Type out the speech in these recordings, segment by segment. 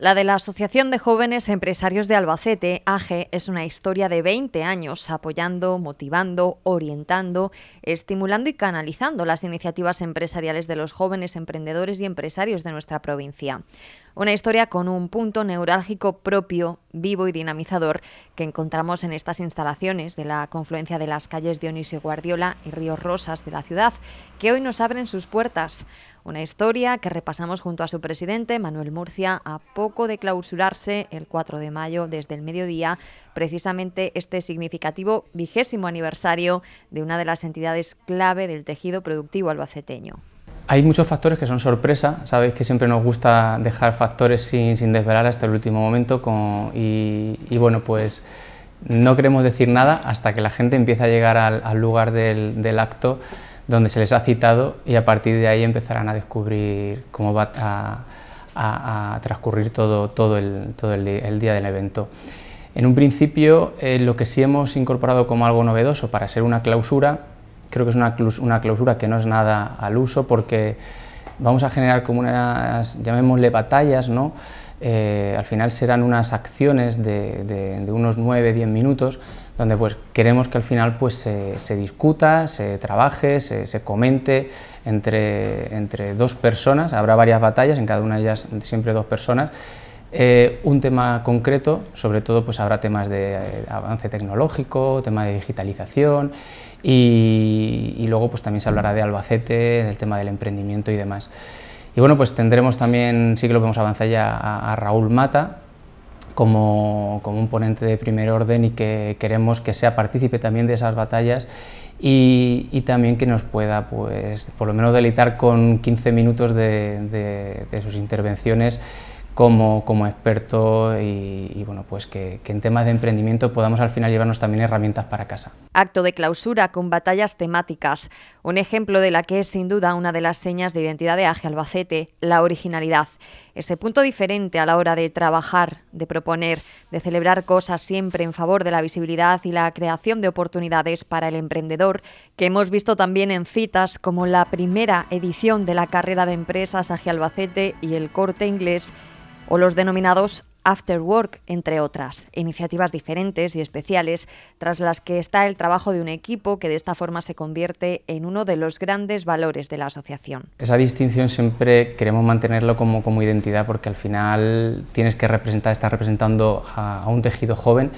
La de la Asociación de Jóvenes Empresarios de Albacete, AGE, es una historia de 20 años apoyando, motivando, orientando, estimulando y canalizando las iniciativas empresariales de los jóvenes emprendedores y empresarios de nuestra provincia. Una historia con un punto neurálgico propio, vivo y dinamizador que encontramos en estas instalaciones de la confluencia de las calles Dionisio Guardiola y Río Rosas de la ciudad, que hoy nos abren sus puertas. Una historia que repasamos junto a su presidente, Manuel Murcia, a poco de clausurarse el 4 de mayo desde el mediodía, precisamente este significativo vigésimo aniversario de una de las entidades clave del tejido productivo albaceteño. Hay muchos factores que son sorpresa, sabéis que siempre nos gusta dejar factores sin, sin desvelar hasta el último momento y, bueno, pues no queremos decir nada hasta que la gente empiece a llegar al, lugar del, del acto donde se les ha citado y a partir de ahí empezarán a descubrir cómo va a, transcurrir todo, todo, el, día del evento. En un principio, eh, lo que sí hemos incorporado como algo novedoso para ser una clausura, creo que es una, clausura que no es nada al uso porque vamos a generar como unas, llamémosle batallas, ¿no? Eh, al final serán unas acciones de, de unos 9-10 minutos donde pues queremos que al final pues se, discuta, se trabaje, se, comente entre, entre, dos personas, habrá varias batallas, en cada una de ellas siempre dos personas, eh, un tema concreto, sobre todo pues habrá temas de eh, avance tecnológico, tema de digitalización y, luego pues también se hablará de Albacete, del tema del emprendimiento y demás. Y bueno, pues tendremos también, sí que lo podemos avanzar ya a Raúl Mata, como, un ponente de primer orden y que queremos que sea partícipe también de esas batallas y, también que nos pueda, pues, por lo menos deleitar con 15 minutos de, sus intervenciones como, como experto y, bueno, pues que en temas de emprendimiento podamos al final llevarnos también herramientas para casa. Acto de clausura con batallas temáticas. Un ejemplo de la que es sin duda una de las señas de identidad de Aje Albacete, la originalidad. Ese punto diferente a la hora de trabajar, de proponer, de celebrar cosas siempre en favor de la visibilidad y la creación de oportunidades para el emprendedor, que hemos visto también en citas como la primera edición de la carrera de empresas Aje Albacete y el corte inglés, o los denominados After Work, entre otras, iniciativas diferentes y especiales tras las que está el trabajo de un equipo que de esta forma se convierte en uno de los grandes valores de la asociación. Esa distinción siempre queremos mantenerlo como, identidad porque al final tienes que representar, estar representando a, un tejido joven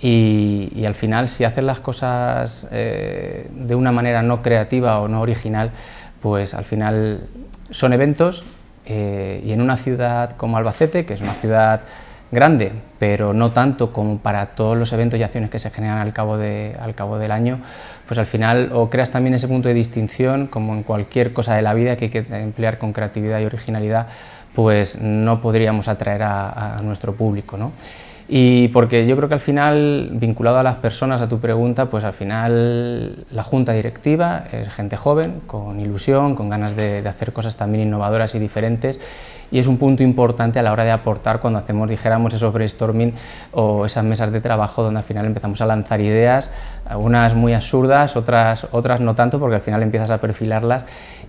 y, al final si haces las cosas eh, de una manera no creativa o no original, pues al final son eventos eh, y en una ciudad como Albacete, que es una ciudad grande, pero no tanto como para todos los eventos y acciones que se generan al cabo, al cabo del año, pues al final o creas también ese punto de distinción, como en cualquier cosa de la vida que hay que emplear con creatividad y originalidad, pues no podríamos atraer a, nuestro público. ¿no? Y porque yo creo que al final, vinculado a las personas, a tu pregunta, pues al final la junta directiva es gente joven, con ilusión, con ganas de hacer cosas también innovadoras y diferentes y es un punto importante a la hora de aportar cuando hacemos, dijéramos, esos brainstorming o esas mesas de trabajo donde al final empezamos a lanzar ideas, algunas muy absurdas, otras, otras no tanto, porque al final empiezas a perfilarlas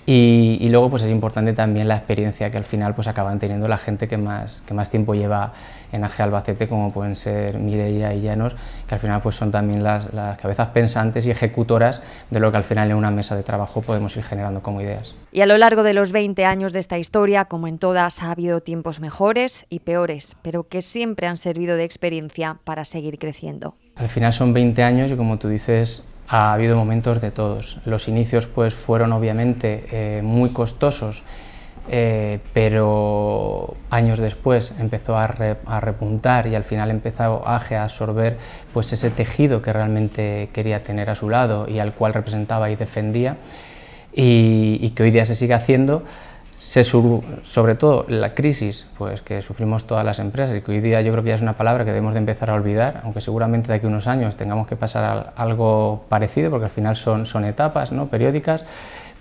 y, y luego pues es importante también la experiencia que al final pues acaban teniendo la gente que más, que más tiempo lleva en Aje Albacete, como pueden ser Mireia y Llanos, que al final pues, son también las, cabezas pensantes y ejecutoras de lo que al final en una mesa de trabajo podemos ir generando como ideas. Y a lo largo de los 20 años de esta historia, como en todas, ha habido tiempos mejores y peores, pero que siempre han servido de experiencia para seguir creciendo. Al final son 20 años y como tú dices, ha habido momentos de todos. Los inicios pues fueron obviamente eh, muy costosos eh, pero años después empezó a, repuntar y al final empezó AGE a absorber pues, ese tejido que realmente quería tener a su lado y al cual representaba y defendía y, que hoy día se sigue haciendo. Se sobre todo la crisis pues, que sufrimos todas las empresas y que hoy día yo creo que ya es una palabra que debemos de empezar a olvidar, aunque seguramente de aquí unos años tengamos que pasar a algo parecido porque al final son, son etapas ¿no? periódicas,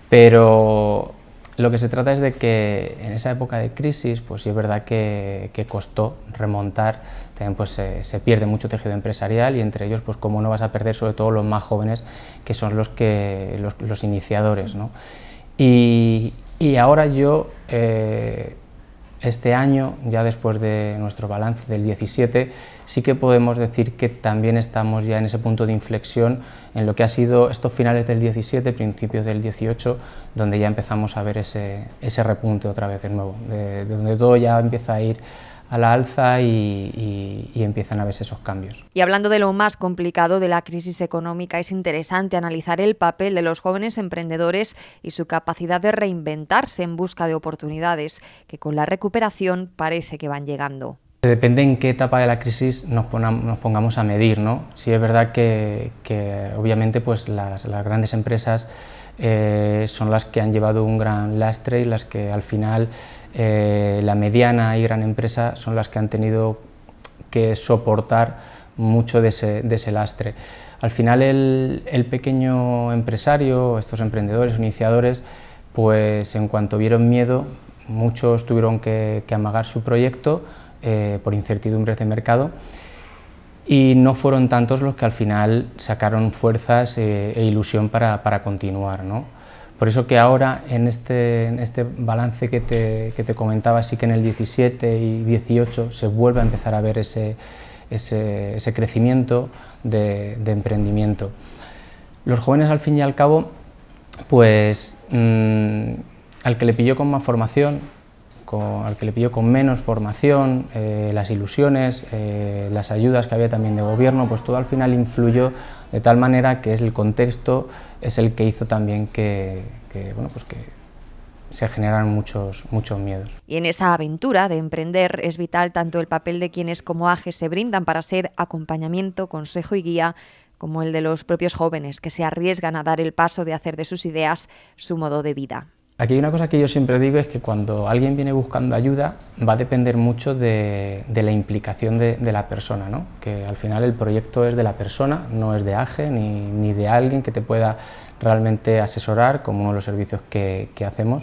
pero lo que se trata es de que en esa época de crisis, pues sí es verdad que, costó remontar, también pues se, pierde mucho tejido empresarial y entre ellos pues cómo no vas a perder sobre todo los más jóvenes que son los, que, los, iniciadores. Y, ahora yo, eh, este año, ya después de nuestro balance del 17, sí que podemos decir que también estamos ya en ese punto de inflexión en lo que ha sido estos finales del 17, principios del 18, donde ya empezamos a ver ese, repunte otra vez de nuevo, de, donde todo ya empieza a ir a la alza y, y, empiezan a verse esos cambios. Y hablando de lo más complicado de la crisis económica, es interesante analizar el papel de los jóvenes emprendedores y su capacidad de reinventarse en busca de oportunidades que con la recuperación parece que van llegando. Depende en qué etapa de la crisis nos, pongamos a medir. ¿no? Sí es verdad que, obviamente pues las, grandes empresas eh, son las que han llevado un gran lastre y las que al final eh, la mediana y gran empresa son las que han tenido que soportar mucho de ese, lastre. Al final el, pequeño empresario, estos emprendedores, iniciadores, pues en cuanto vieron miedo, muchos tuvieron que amagar su proyecto, eh, por incertidumbres de mercado y no fueron tantos los que al final sacaron fuerzas eh, e ilusión para, para continuar. ¿no? Por eso que ahora en este, en este balance que te, que te, comentaba, sí que en el 17 y 18 se vuelve a empezar a ver ese, ese, crecimiento de, emprendimiento. Los jóvenes al fin y al cabo, pues mm, al que le pilló con más formación, al que le pidió con menos formación, eh, las ilusiones, eh, las ayudas que había también de gobierno, pues todo al final influyó de tal manera que es el contexto es el que hizo también que, que pues se generan muchos, muchos miedos. Y en esa aventura de emprender es vital tanto el papel de quienes como AGE se brindan para ser acompañamiento, consejo y guía, como el de los propios jóvenes que se arriesgan a dar el paso de hacer de sus ideas su modo de vida. Aquí hay una cosa que yo siempre digo es que cuando alguien viene buscando ayuda va a depender mucho de, la implicación de, la persona, ¿no? que al final el proyecto es de la persona, no es de AGE ni, de alguien que te pueda realmente asesorar como los servicios que, que hacemos,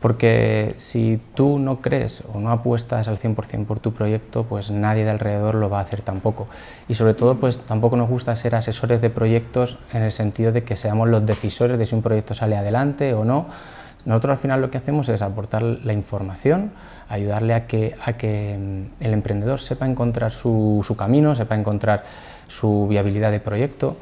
porque si tú no crees o no apuestas al 100% por tu proyecto, pues nadie de alrededor lo va a hacer tampoco. Y sobre todo, pues tampoco nos gusta ser asesores de proyectos en el sentido de que seamos los decisores de si un proyecto sale adelante o no, nosotros al final lo que hacemos es aportar la información, ayudarle a que, mm, el emprendedor sepa encontrar su, camino, sepa encontrar su viabilidad de proyecto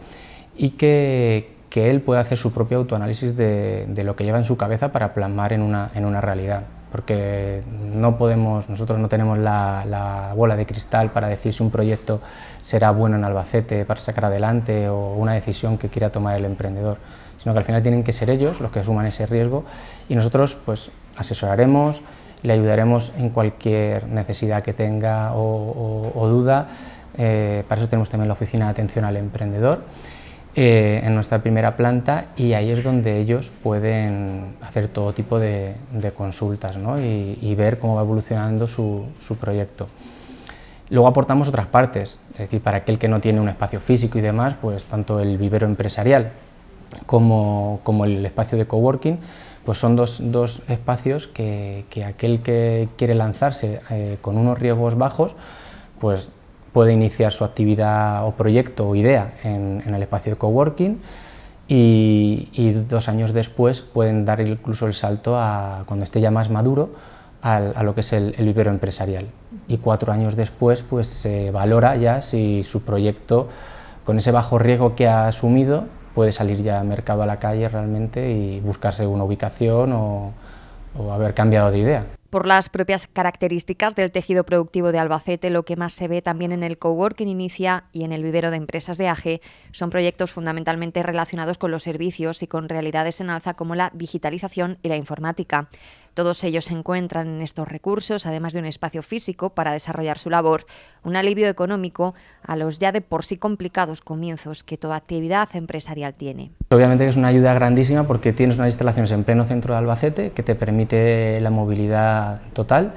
y que, él pueda hacer su propio autoanálisis de, lo que lleva en su cabeza para plasmar en una, realidad. Porque nosotros no tenemos la, bola de cristal para decir si un proyecto será bueno en Albacete para sacar adelante o una decisión que quiera tomar el emprendedor sino que al final tienen que ser ellos los que asuman ese riesgo y nosotros pues asesoraremos, le ayudaremos en cualquier necesidad que tenga o, duda. Eh, para eso tenemos también la oficina de atención al emprendedor eh, en nuestra primera planta y ahí es donde ellos pueden hacer todo tipo de, consultas ¿no? y, ver cómo va evolucionando su proyecto. Luego aportamos otras partes, es decir, para aquel que no tiene un espacio físico y demás, pues tanto el vivero empresarial, como, como el espacio de coworking, pues son dos, dos espacios que, que, aquel que quiere lanzarse eh, con unos riesgos bajos, pues puede iniciar su actividad o proyecto o idea en, el espacio de coworking y, dos años después pueden dar incluso el salto a cuando esté ya más maduro al, a lo que es el, el vivero empresarial. Y cuatro años después pues se valora ya si su proyecto con ese bajo riesgo que ha asumido puede salir ya al mercado a la calle realmente y buscarse una ubicación o, haber cambiado de idea. Por las propias características del tejido productivo de Albacete, lo que más se ve también en el coworking Inicia y en el vivero de empresas de AGE son proyectos fundamentalmente relacionados con los servicios y con realidades en alza como la digitalización y la informática. Todos ellos se encuentran en estos recursos, además de un espacio físico para desarrollar su labor, un alivio económico a los ya de por sí complicados comienzos que toda actividad empresarial tiene. Obviamente es una ayuda grandísima porque tienes unas instalaciones en pleno centro de Albacete que te permite la movilidad total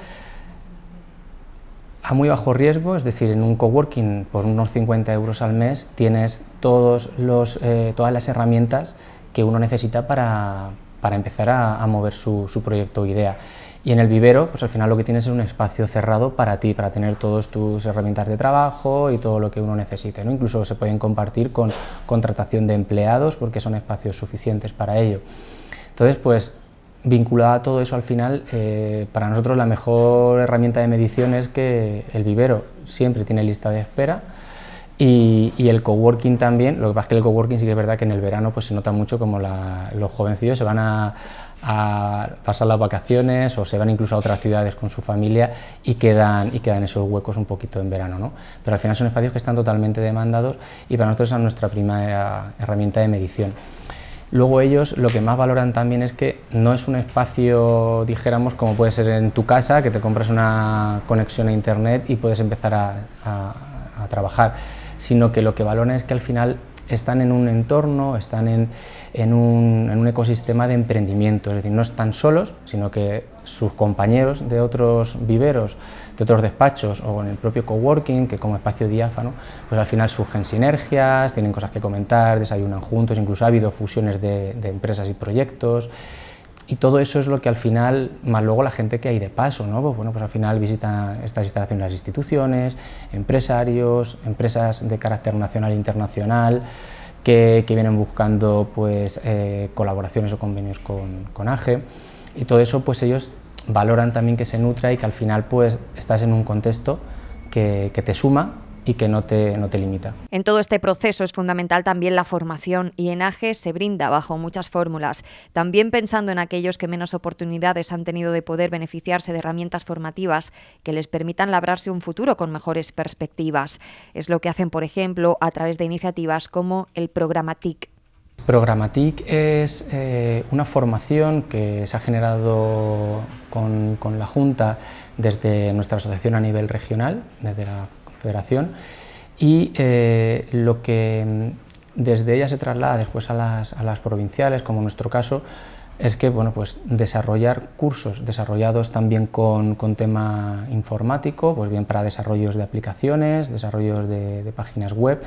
a muy bajo riesgo, es decir, en un coworking por unos 50 euros al mes tienes todos los, eh, todas las herramientas que uno necesita para, para empezar a, mover su, proyecto o idea. Y en el vivero, pues al final lo que tienes es un espacio cerrado para ti, para tener todas tus herramientas de trabajo y todo lo que uno necesite. ¿no? Incluso se pueden compartir con contratación de empleados porque son espacios suficientes para ello. Entonces, pues vinculada a todo eso al final, eh, para nosotros la mejor herramienta de medición es que el vivero siempre tiene lista de espera y, el coworking también, lo que pasa es que el coworking sí que es verdad que en el verano pues se nota mucho como los jovencillos se van a, pasar las vacaciones o se van incluso a otras ciudades con su familia y quedan, y quedan esos huecos un poquito en verano. ¿no? Pero al final son espacios que están totalmente demandados y para nosotros es nuestra primera herramienta de medición. Luego ellos lo que más valoran también es que no es un espacio, dijéramos, como puede ser en tu casa, que te compras una conexión a internet y puedes empezar a trabajar sino que lo que valora es que al final están en un entorno, están en, un, ecosistema de emprendimiento, es decir, no están solos, sino que sus compañeros de otros viveros, de otros despachos o en el propio coworking, que como espacio diáfano, pues al final surgen sinergias, tienen cosas que comentar, desayunan juntos, incluso ha habido fusiones de, de empresas y proyectos, y todo eso es lo que al final, más luego la gente que hay de paso, ¿no? Pues bueno, pues al final visita estas instalaciones las instituciones, empresarios, empresas de carácter nacional e internacional, que, vienen buscando pues eh, colaboraciones o convenios con, AGE. Y todo eso pues ellos valoran también que se nutra y que al final pues estás en un contexto que, que te suma y que no te, limita. En todo este proceso es fundamental también la formación y Enaje se brinda bajo muchas fórmulas, también pensando en aquellos que menos oportunidades han tenido de poder beneficiarse de herramientas formativas que les permitan labrarse un futuro con mejores perspectivas. Es lo que hacen, por ejemplo, a través de iniciativas como el programa TIC. Programatic es eh, una formación que se ha generado con, con la Junta desde nuestra asociación a nivel regional, desde la federación, y eh, lo que mm, desde ella se traslada después a las, provinciales, como en nuestro caso, es que bueno, pues desarrollar cursos desarrollados también con, tema informático, pues bien para desarrollos de aplicaciones, desarrollos de, páginas web,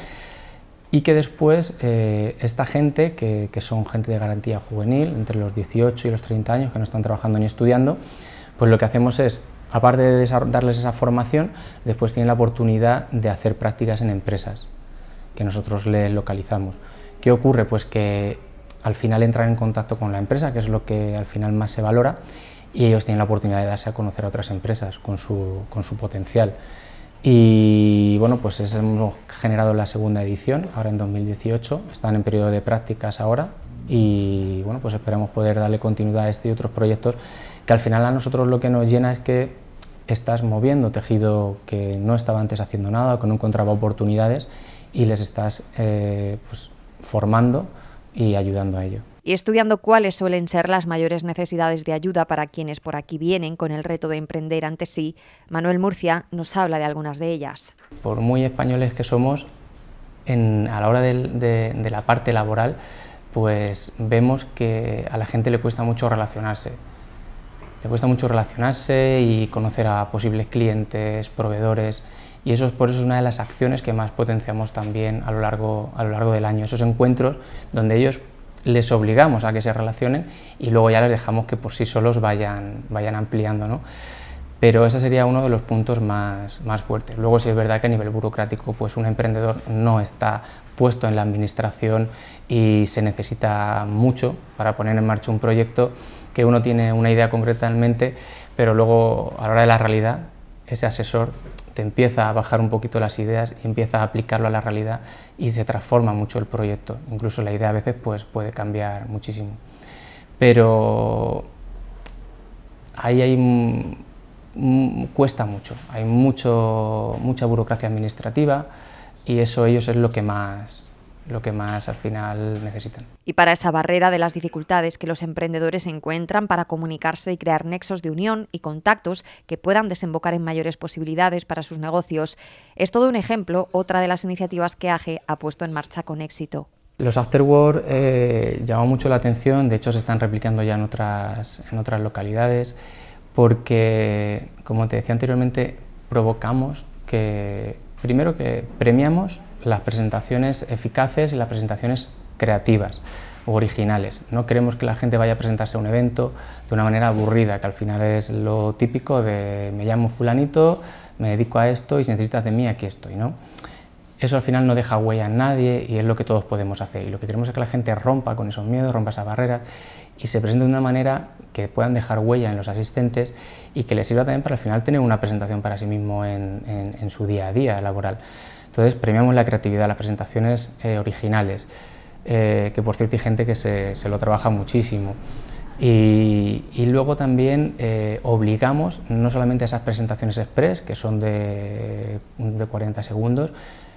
y que después eh, esta gente, que, son gente de garantía juvenil, entre los 18 y los 30 años, que no están trabajando ni estudiando, pues lo que hacemos es Aparte de darles esa formación, después tienen la oportunidad de hacer prácticas en empresas que nosotros les localizamos. ¿Qué ocurre? Pues que al final entran en contacto con la empresa, que es lo que al final más se valora, y ellos tienen la oportunidad de darse a conocer a otras empresas con su, con su potencial. Y bueno, pues hemos generado la segunda edición, ahora en 2018, están en periodo de prácticas ahora y bueno, pues esperamos poder darle continuidad a este y otros proyectos que al final a nosotros lo que nos llena es que estás moviendo tejido que no estaba antes haciendo nada, que no encontraba oportunidades y les estás eh, pues, formando y ayudando a ello. Y estudiando cuáles suelen ser las mayores necesidades de ayuda para quienes por aquí vienen con el reto de emprender ante sí, Manuel Murcia nos habla de algunas de ellas. Por muy españoles que somos, a la hora de, de la parte laboral, pues vemos que a la gente le cuesta mucho relacionarse le cuesta mucho relacionarse y conocer a posibles clientes, proveedores, y eso es por eso es una de las acciones que más potenciamos también a lo largo, a lo largo del año, esos encuentros donde ellos les obligamos a que se relacionen y luego ya les dejamos que por sí solos vayan, vayan ampliando. ¿no? Pero ese sería uno de los puntos más, más fuertes. Luego sí es verdad que a nivel burocrático pues un emprendedor no está puesto en la administración y se necesita mucho para poner en marcha un proyecto que uno tiene una idea concreta en mente, pero luego a la hora de la realidad, ese asesor te empieza a bajar un poquito las ideas y empieza a aplicarlo a la realidad y se transforma mucho el proyecto. Incluso la idea a veces pues, puede cambiar muchísimo. Pero ahí hay, cuesta mucho, hay mucho, mucha burocracia administrativa y eso ellos es lo que más lo que más al final necesitan. Y para esa barrera de las dificultades que los emprendedores encuentran para comunicarse y crear nexos de unión y contactos que puedan desembocar en mayores posibilidades para sus negocios, es todo un ejemplo otra de las iniciativas que AGE ha puesto en marcha con éxito. Los afterwork eh, llamó mucho la atención, de hecho se están replicando ya en otras, en otras localidades, porque, como te decía anteriormente, provocamos que, primero que premiamos las presentaciones eficaces y las presentaciones creativas o originales. No queremos que la gente vaya a presentarse a un evento de una manera aburrida, que al final es lo típico de me llamo fulanito, me dedico a esto y si necesitas de mí aquí estoy. ¿no? Eso al final no deja huella a nadie y es lo que todos podemos hacer. Y lo que queremos es que la gente rompa con esos miedos, rompa esa barreras y se presente de una manera que puedan dejar huella en los asistentes y que les sirva también para al final tener una presentación para sí mismo en su día a día laboral. Entonces premiamos la creatividad, las presentaciones eh, originales, eh, que por cierto hay gente que se, lo trabaja muchísimo. Y, luego también eh, obligamos no solamente a esas presentaciones express, que son de, 40 segundos,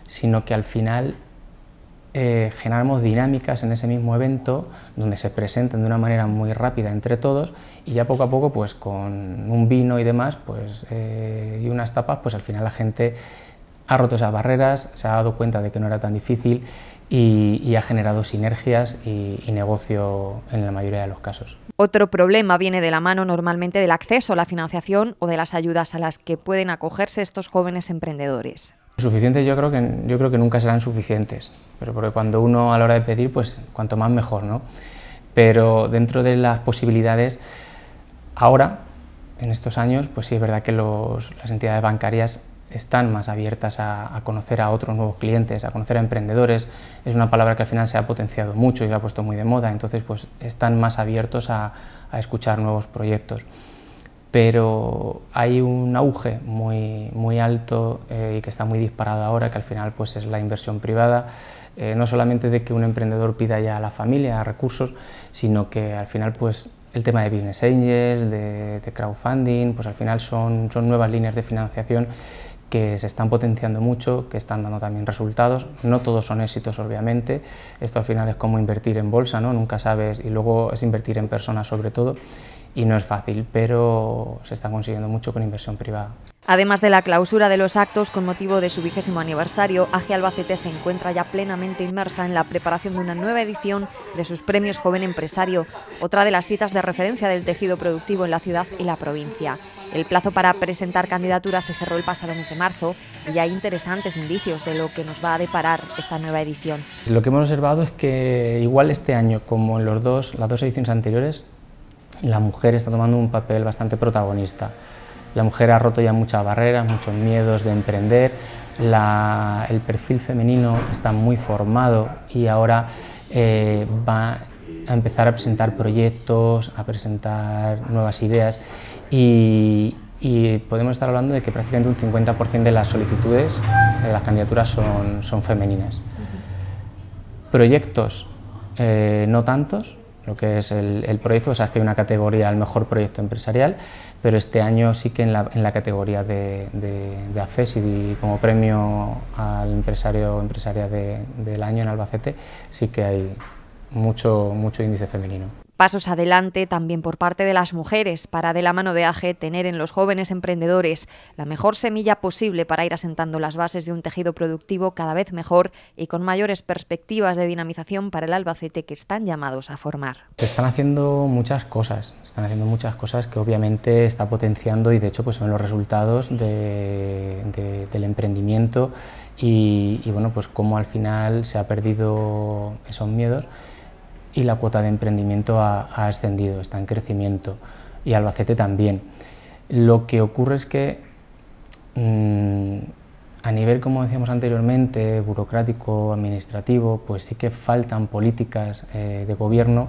sino que al final generamos dinámicas en ese mismo evento donde se presentan de una manera muy rápida entre todos y ya poco a poco pues con un vino y demás pues, y unas tapas pues al final la gente ha roto esas barreras, se ha dado cuenta de que no era tan difícil y, ha generado sinergias y, negocio en la mayoría de los casos. Otro problema viene de la mano normalmente del acceso a la financiación o de las ayudas a las que pueden acogerse estos jóvenes emprendedores. Suficientes yo creo que yo creo que nunca serán suficientes, pero porque cuando uno a la hora de pedir, pues cuanto más mejor, ¿no? Pero dentro de las posibilidades, ahora, en estos años, pues sí es verdad que las entidades bancarias están más abiertas a, conocer a otros nuevos clientes, a conocer a emprendedores. Es una palabra que al final se ha potenciado mucho y se ha puesto muy de moda, entonces pues están más abiertos a, escuchar nuevos proyectos. Pero hay un auge muy, muy alto eh, y que está muy disparado ahora, que al final pues es la inversión privada. Eh, no solamente de que un emprendedor pida ya a la familia recursos, sino que al final pues el tema de business angels, de, de crowdfunding, pues al final son, son nuevas líneas de financiación que se están potenciando mucho, que están dando también resultados. No todos son éxitos, obviamente. Esto al final es como invertir en bolsa, ¿no? Nunca sabes, y luego es invertir en personas sobre todo, y no es fácil, pero se está consiguiendo mucho con inversión privada. Además de la clausura de los actos con motivo de su vigésimo aniversario, AG Albacete se encuentra ya plenamente inmersa en la preparación de una nueva edición de sus premios Joven Empresario, otra de las citas de referencia del tejido productivo en la ciudad y la provincia. El plazo para presentar candidaturas se cerró el pasado mes de marzo y hay interesantes indicios de lo que nos va a deparar esta nueva edición. Lo que hemos observado es que igual este año, como en los dos, las dos ediciones anteriores, la mujer está tomando un papel bastante protagonista. La mujer ha roto ya muchas barreras, muchos miedos de emprender, el perfil femenino está muy formado y ahora eh, va a empezar a presentar proyectos, a presentar nuevas ideas y, podemos estar hablando de que prácticamente un 50% de las solicitudes de eh, las candidaturas son, femeninas. Proyectos, eh, no tantos, lo que es el, proyecto, o sea, es que hay una categoría, el mejor proyecto empresarial, pero este año sí que en la, en la categoría de, de, de como premio al empresario empresaria de, del año en Albacete, sí que hay mucho, mucho índice femenino. Pasos adelante también por parte de las mujeres para de la mano de AGE tener en los jóvenes emprendedores la mejor semilla posible para ir asentando las bases de un tejido productivo cada vez mejor y con mayores perspectivas de dinamización para el Albacete que están llamados a formar. Se están haciendo muchas cosas, se están haciendo muchas cosas que obviamente está potenciando y de hecho pues son los resultados del emprendimiento y, bueno pues cómo al final se ha perdido esos miedos y la cuota de emprendimiento ha, ascendido, está en crecimiento y Albacete también. Lo que ocurre es que mm, a nivel, como decíamos anteriormente, burocrático, administrativo, pues sí que faltan políticas eh, de gobierno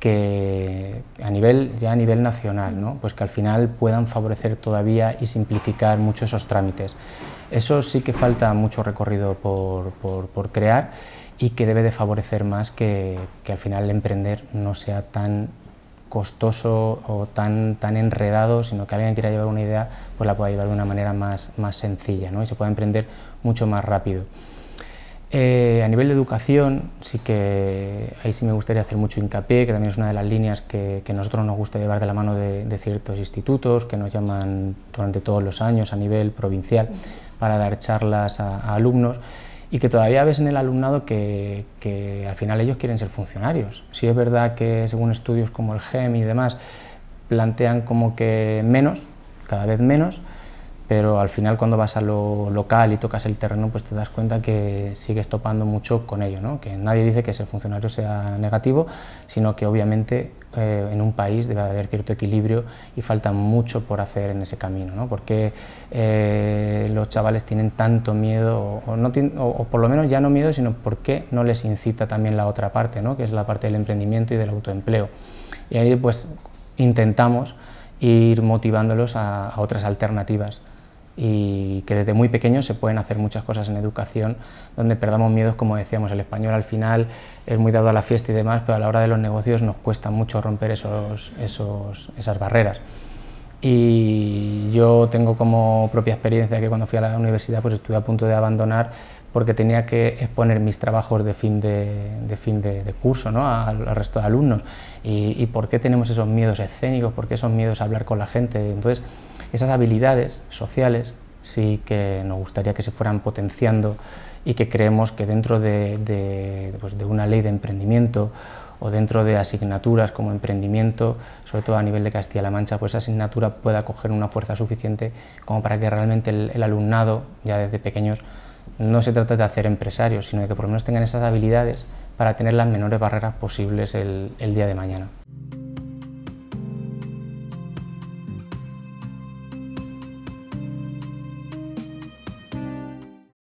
que a nivel, ya a nivel nacional, ¿no? pues que al final puedan favorecer todavía y simplificar mucho esos trámites. Eso sí que falta mucho recorrido por crear y que debe de favorecer más que, al final emprender no sea tan costoso o tan, tan enredado, sino que alguien quiera llevar una idea, pues la pueda llevar de una manera más, más sencilla y se pueda emprender mucho más rápido. Eh, a nivel de educación, sí que ahí sí me gustaría hacer mucho hincapié, que también es una de las líneas que, que nosotros nos gusta llevar de la mano de, ciertos institutos que nos llaman durante todos los años a nivel provincial para dar charlas a alumnos y que todavía ves en el alumnado que, al final ellos quieren ser funcionarios. Sí es verdad que según estudios como el GEM y demás plantean como que menos, cada vez menos, pero al final cuando vas a lo local y tocas el terreno pues te das cuenta que sigues topando mucho con ello, ¿no? que nadie dice que ser funcionario sea negativo, sino que obviamente eh, en un país debe haber cierto equilibrio y falta mucho por hacer en ese camino. ¿no? Porque eh, los chavales tienen tanto miedo, o, no o, por lo menos ya no miedo, sino por qué no les incita también la otra parte, ¿no? que es la parte del emprendimiento y del autoempleo. Y ahí pues intentamos ir motivándolos a otras alternativas y que desde muy pequeños se pueden hacer muchas cosas en educación donde perdamos miedos, como decíamos, el español al final es muy dado a la fiesta y demás, pero a la hora de los negocios nos cuesta mucho romper esos, esos, esas barreras. Y yo tengo como propia experiencia que cuando fui a la universidad pues estuve a punto de abandonar porque tenía que exponer mis trabajos de fin de, fin de, curso ¿no? al, resto de alumnos. Y, y por qué tenemos esos miedos escénicos, por qué esos miedos a hablar con la gente. Entonces, esas habilidades sociales sí que nos gustaría que se fueran potenciando y que creemos que dentro pues, de, una ley de emprendimiento o dentro de asignaturas como emprendimiento, sobre todo a nivel de Castilla-La Mancha, pues esa asignatura pueda coger una fuerza suficiente como para que realmente el, alumnado, ya desde pequeños, no se trate de hacer empresarios, sino de que por lo menos tengan esas habilidades para tener las menores barreras posibles el día de mañana.